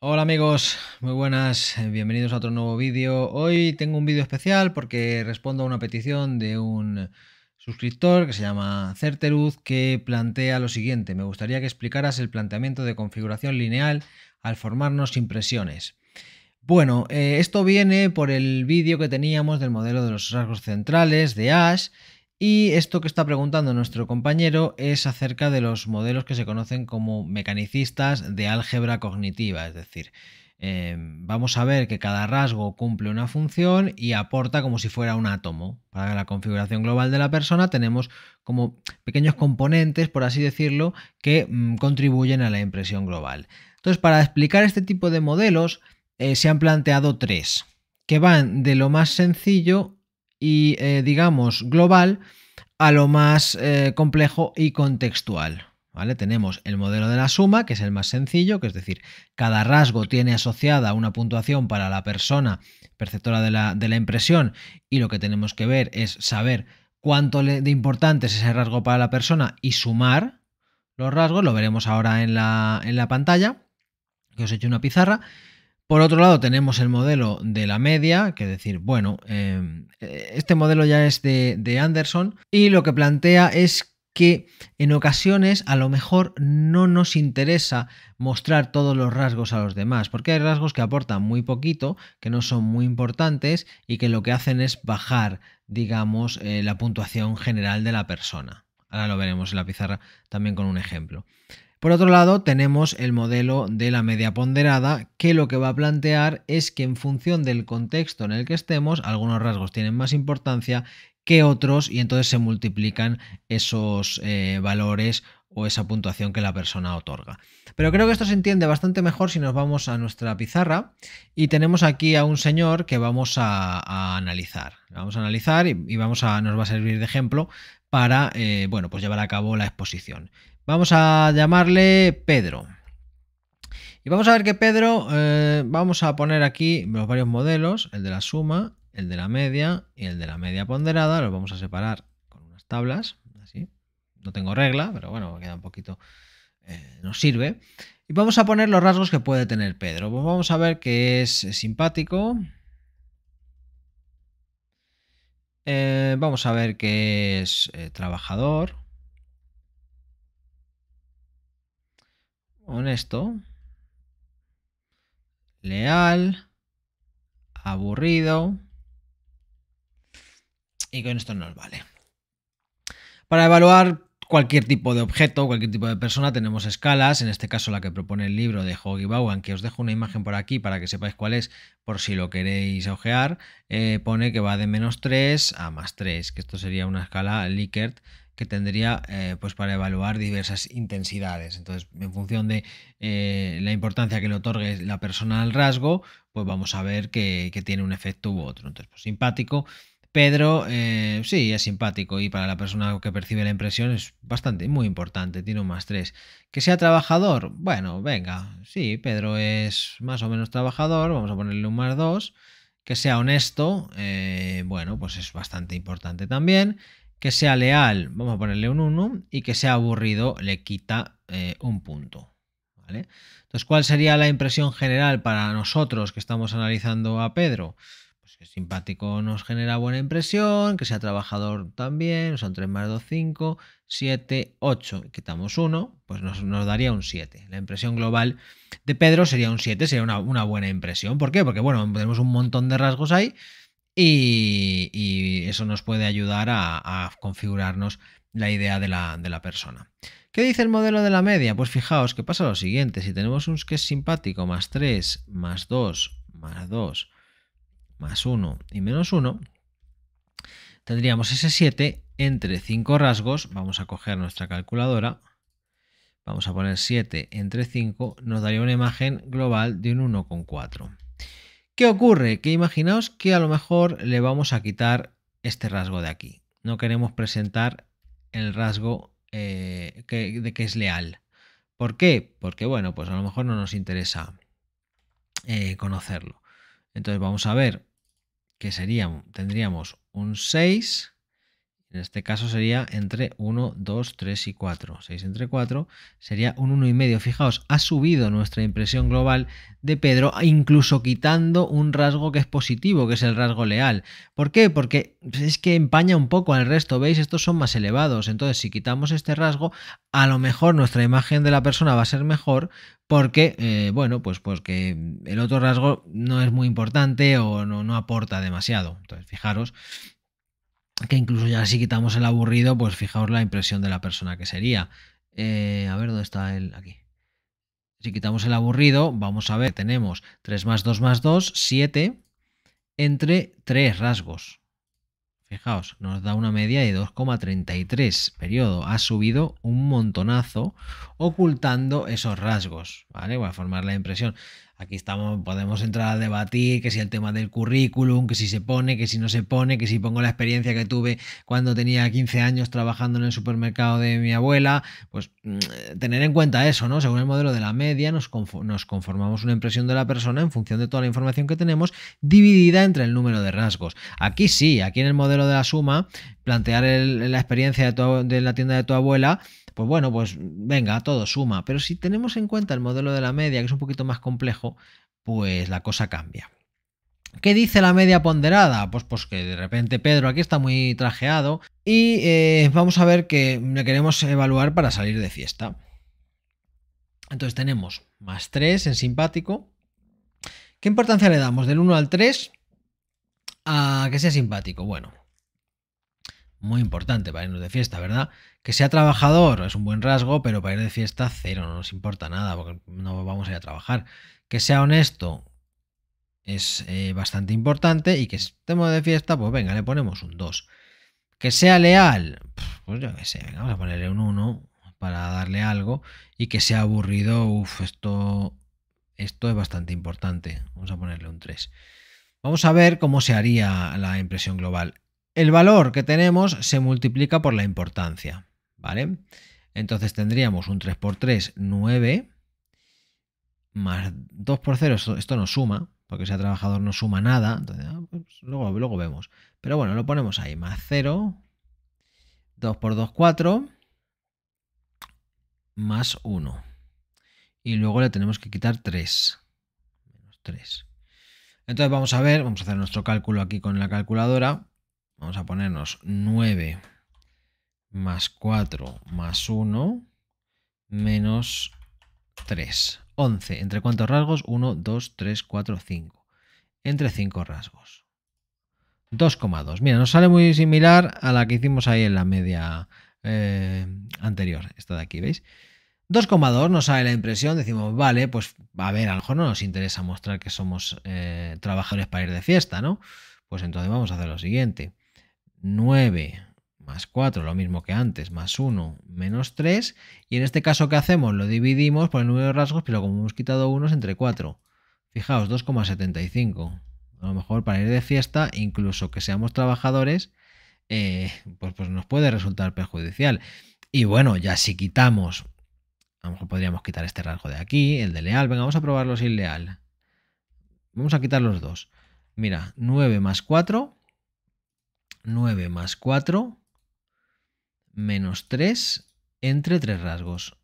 Hola amigos, muy buenas, bienvenidos a otro nuevo vídeo. Hoy tengo un vídeo especial porque respondo a una petición de un suscriptor que se llama Certeruz que plantea lo siguiente, me gustaría que explicaras el planteamiento de configuración lineal al formarnos impresiones. Bueno, eh, esto viene por el vídeo que teníamos del modelo de los rasgos centrales de Ash y esto que está preguntando nuestro compañero es acerca de los modelos que se conocen como mecanicistas de álgebra cognitiva, es decir, em, vamos a ver que cada rasgo cumple una función y aporta como si fuera un átomo. Para la configuración global de la persona tenemos como pequeños componentes, por así decirlo, que mm, contribuyen a la impresión global. Entonces, para explicar este tipo de modelos, eh, se han planteado tres, que van de lo más sencillo y, eh, digamos, global a lo más eh, complejo y contextual. ¿Vale? Tenemos el modelo de la suma, que es el más sencillo, que es decir, cada rasgo tiene asociada una puntuación para la persona perceptora de la, de la impresión y lo que tenemos que ver es saber cuánto de importante es ese rasgo para la persona y sumar los rasgos, lo veremos ahora en la, en la pantalla, que os he hecho una pizarra. Por otro lado, tenemos el modelo de la media, que es decir, bueno, eh, este modelo ya es de, Anderson y lo que plantea es que en ocasiones a lo mejor no nos interesa mostrar todos los rasgos a los demás, porque hay rasgos que aportan muy poquito, que no son muy importantes y que lo que hacen es bajar, digamos, eh, la puntuación general de la persona. Ahora lo veremos en la pizarra también con un ejemplo. Por otro lado, tenemos el modelo de la media ponderada, que lo que va a plantear es que en función del contexto en el que estemos, algunos rasgos tienen más importancia que otros y entonces se multiplican esos eh, valores o esa puntuación que la persona otorga. Pero creo que esto se entiende bastante mejor si nos vamos a nuestra pizarra y tenemos aquí a un señor que vamos a, analizar. Vamos a analizar y, vamos a, nos va a servir de ejemplo para eh, bueno, pues llevar a cabo la exposición. Vamos a llamarle Pedro. Y vamos a ver que Pedro, eh, vamos a poner aquí los varios modelos, el de la suma, el de la media y el de la media ponderada. Los vamos a separar con unas tablas, así. No tengo regla, pero bueno, queda un poquito, eh, nos sirve. Y vamos a poner los rasgos que puede tener Pedro. Pues vamos a ver que es simpático. Eh, vamos a ver que es trabajador. honesto, leal, aburrido. Y con esto nos vale. Para evaluar cualquier tipo de objeto, cualquier tipo de persona, tenemos escalas, en este caso la que propone el libro de Hoggy Bowen, que os dejo una imagen por aquí para que sepáis cuál es, por si lo queréis ojear, eh, pone que va de menos 3 a más 3, que esto sería una escala Likert que tendría eh, pues para evaluar diversas intensidades. Entonces, en función de eh, la importancia que le otorgue la persona al rasgo, pues vamos a ver que, tiene un efecto u otro. Entonces, pues, simpático. Pedro, eh, sí, es simpático y para la persona que percibe la impresión es bastante, muy importante, tiene un más 3. Que sea trabajador, bueno, venga, sí, Pedro es más o menos trabajador, vamos a ponerle un más 2 que sea honesto, eh, bueno, pues es bastante importante también. Que sea leal, vamos a ponerle un 1, y que sea aburrido le quita eh, un punto. Entonces, ¿cuál sería la impresión general para nosotros que estamos analizando a Pedro? Si pues que es simpático nos genera buena impresión, que sea trabajador también, son 3 más 2, 5, 7, 8, quitamos 1, pues nos, daría un 7. La impresión global de Pedro sería un 7, sería una, buena impresión. ¿Por qué? Porque bueno, tenemos un montón de rasgos ahí y, eso nos puede ayudar a, configurarnos la idea de la, de la persona. ¿Qué dice el modelo de la media? Pues fijaos que pasa lo siguiente, si tenemos un que es simpático más 3, más 2, más 2, más 1 y menos 1, tendríamos ese 7 entre 5 rasgos, vamos a coger nuestra calculadora, vamos a poner 7 entre 5, nos daría una imagen global de un 1,4. ¿Qué ocurre? Que imaginaos que a lo mejor le vamos a quitar este rasgo de aquí. No queremos presentar el rasgo eh, de que es leal. ¿Por qué? Porque bueno, pues a lo mejor no nos interesa eh, conocerlo. Entonces vamos a ver que sería, tendríamos un 6 en este caso sería entre 1, 2, 3 y 4. 6 entre 4 sería un 1,5. Fijaos, ha subido nuestra impresión global de Pedro, incluso quitando un rasgo que es positivo, que es el rasgo leal. ¿Por qué? Porque es que empaña un poco al resto. ¿Veis? Estos son más elevados. Entonces, si quitamos este rasgo, a lo mejor nuestra imagen de la persona va a ser mejor porque, eh, bueno, pues, pues el otro rasgo no es muy importante o no, no aporta demasiado. Entonces, fijaros que incluso ya si quitamos el aburrido, pues fijaos la impresión de la persona que sería. Eh, a ver, ¿dónde está él? Aquí. Si quitamos el aburrido, vamos a ver, tenemos 3 más 2 más 2, 7 entre 3 rasgos. Fijaos, nos da una media de 2,33 periodo. Ha subido un montonazo ocultando esos rasgos, ¿vale? Para formar la impresión. Aquí estamos, podemos entrar a debatir que si el tema del currículum, que si se pone, que si no se pone, que si pongo la experiencia que tuve cuando tenía 15 años trabajando en el supermercado de mi abuela, pues mm, eh, tener en cuenta eso, ¿no? Según el modelo de la media, nos, conformamos una impresión de la persona en función de toda la información que tenemos dividida entre el número de rasgos. Aquí sí, aquí en el modelo de la suma, plantear la experiencia de la tienda de tu abuela pues bueno, pues venga, todo suma. Pero si tenemos en cuenta el modelo de la media, que es un poquito más complejo, pues la cosa cambia. ¿Qué dice la media ponderada? Pues, pues que de repente Pedro aquí está muy trajeado y eh, vamos a ver que le queremos evaluar para salir de fiesta. Entonces tenemos más 3 en simpático. ¿Qué importancia le damos? Del 1 al 3 a que sea simpático. Bueno, muy importante para irnos de fiesta, ¿verdad? Que sea trabajador es un buen rasgo, pero para ir de fiesta cero, no nos importa nada, porque no vamos a ir a trabajar. Que sea honesto es eh, bastante importante y que estemos de fiesta, pues venga, le ponemos un 2. Que sea leal, pues yo qué sé, vamos a ponerle un 1 para darle algo. Y que sea aburrido, uff, esto, esto es bastante importante, vamos a ponerle un 3. Vamos a ver cómo se haría la impresión global el valor que tenemos se multiplica por la importancia, ¿vale? Entonces tendríamos un 3 por 3, 9, más 2 por 0, esto, no suma, porque sea trabajador no suma nada, ah, pues, luego, luego vemos. Pero bueno, lo ponemos ahí, más 0, 2 por 2, 4, más 1. Y luego le tenemos que quitar 3, 3. Entonces vamos a ver, vamos a hacer nuestro cálculo aquí con la calculadora. Vamos a ponernos 9 más 4 más 1 menos 3. 11. ¿Entre cuántos rasgos? 1, 2, 3, 4, 5. Entre 5 rasgos. 2,2. Mira, nos sale muy similar a la que hicimos ahí en la media eh, anterior. Esta de aquí, ¿veis? 2,2 nos sale la impresión, decimos, vale, pues a ver, a lo mejor no nos interesa mostrar que somos eh, trabajadores para ir de fiesta, ¿no? Pues entonces vamos a hacer lo siguiente. 9 más 4, lo mismo que antes, más 1 menos 3. Y en este caso, ¿qué hacemos? Lo dividimos por el número de rasgos, pero como hemos quitado unos, entre 4. Fijaos, 2,75. A lo mejor para ir de fiesta, incluso que seamos trabajadores, eh, pues, pues, nos puede resultar perjudicial. Y bueno, ya si quitamos, a lo mejor podríamos quitar este rasgo de aquí, el de leal. Venga, vamos a probarlo sin leal. Vamos a quitar los dos. Mira, 9 más 4, 9 más 4 menos 3 entre tres rasgos.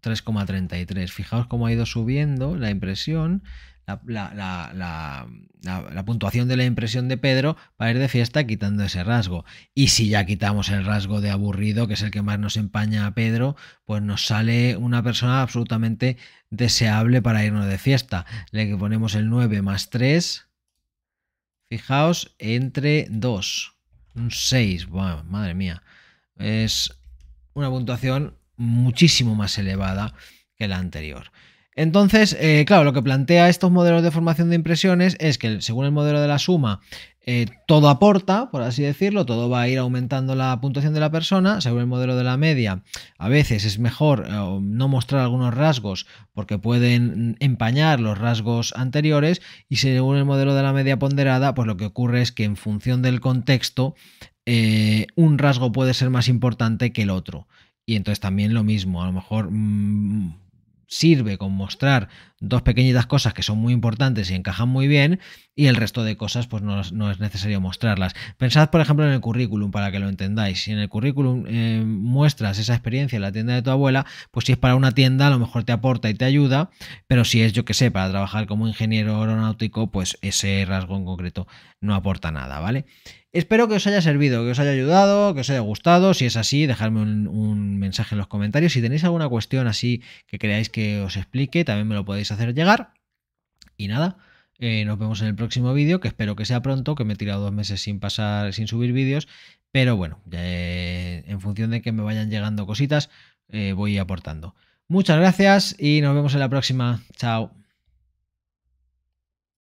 3,33. Fijaos cómo ha ido subiendo la impresión, la, la, puntuación de la impresión de Pedro para ir de fiesta quitando ese rasgo. Y si ya quitamos el rasgo de aburrido, que es el que más nos empaña a Pedro, pues nos sale una persona absolutamente deseable para irnos de fiesta. Le ponemos el 9 más 3 Fijaos, entre 2, un 6, madre mía, es una puntuación muchísimo más elevada que la anterior. Entonces, eh, claro, lo que plantea estos modelos de formación de impresiones es que según el modelo de la suma, eh, todo aporta, por así decirlo, todo va a ir aumentando la puntuación de la persona. Según el modelo de la media, a veces es mejor eh, no mostrar algunos rasgos porque pueden empañar los rasgos anteriores. Y según el modelo de la media ponderada, pues lo que ocurre es que en función del contexto, un rasgo puede ser más importante que el otro. Y entonces también lo mismo, a lo mejor mm, sirve con mostrar dos pequeñitas cosas que son muy importantes y encajan muy bien y el resto de cosas pues no, es necesario mostrarlas. Pensad por ejemplo en el currículum para que lo entendáis. Si en el currículum eh, muestras esa experiencia en la tienda de tu abuela, pues si es para una tienda a lo mejor te aporta y te ayuda, pero si es yo que sé, para trabajar como ingeniero aeronáutico, pues ese rasgo en concreto no aporta nada, ¿vale? Espero que os haya servido, que os haya ayudado, que os haya gustado. Si es así, dejadme un, mensaje en los comentarios. Si tenéis alguna cuestión así que creáis que os explique, también me lo podéis hacer llegar. Y nada, eh, nos vemos en el próximo vídeo, que espero que sea pronto, que me he tirado dos meses sin pasar, sin subir vídeos, pero bueno, eh, en función de que me vayan llegando cositas, eh, voy aportando. Muchas gracias y nos vemos en la próxima. Chao.